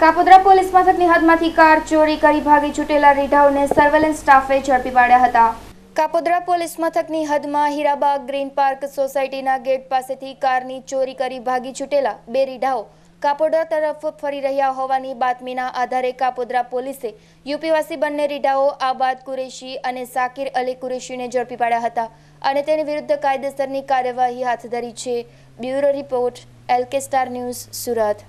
Kapodra police મથકની હદમાંથી car ચોરી કરી ભાગી છૂટેલા રીઢાઓને સર્વેલન્સ સ્ટાફે ઝડપી પાડ્યા હતા કાપોદ્રા પોલીસ મથકની હદમાં હીરાબાગ ગ્રીન પાર્ક સોસાયટીના ગેટ પાસેથી કારની ચોરી કરી ભાગી છૂટેલા બે રીઢાઓ કાપોદ્રા તરફ ફરી રહ્યા હોવાની બાતમીના આધારે કાપોદ્રા પોલીસે યુપીવાસી બંને રીઢાઓ આબાદ કુરેશી અને સાકિર અલી કુરેશીને ઝડપી પાડ્યા હતા અને તેની વિરુદ્ધ કાયદેસરની કાર્યવાહી હાથ ધરી છે bureau report LK star news Surat